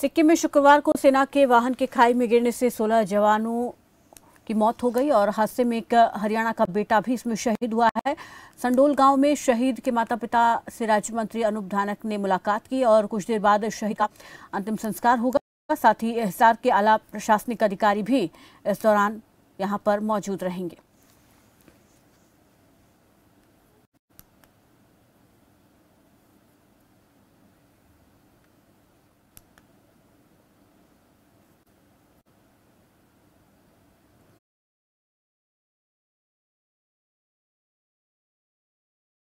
सिक्किम में शुक्रवार को सेना के वाहन के खाई में गिरने से 16 जवानों की मौत हो गई और हादसे में एक हरियाणा का बेटा भी इसमें शहीद हुआ है संडोल गांव में शहीद के माता पिता से राज्य मंत्री अनूप धानक ने मुलाकात की और कुछ देर बाद शहीद का अंतिम संस्कार होगा साथ ही एहसार के आला प्रशासनिक अधिकारी भी इस दौरान यहाँ पर मौजूद रहेंगे